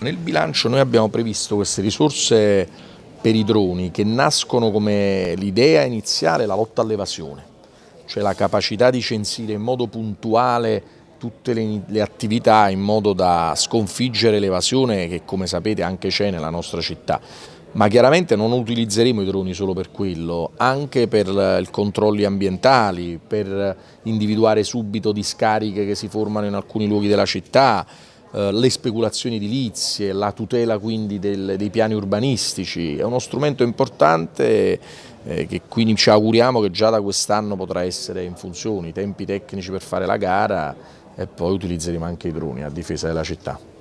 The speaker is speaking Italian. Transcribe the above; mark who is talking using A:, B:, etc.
A: Nel bilancio noi abbiamo previsto queste risorse per i droni che nascono come l'idea iniziale la lotta all'evasione, cioè la capacità di censire in modo puntuale tutte le, le attività in modo da sconfiggere l'evasione che come sapete anche c'è nella nostra città ma chiaramente non utilizzeremo i droni solo per quello, anche per i controlli ambientali, per individuare subito discariche che si formano in alcuni luoghi della città, eh, le speculazioni edilizie, la tutela quindi del, dei piani urbanistici, è uno strumento importante eh, che quindi ci auguriamo che già da quest'anno potrà essere in funzione, i tempi tecnici per fare la gara e poi utilizzeremo anche i droni a difesa della città.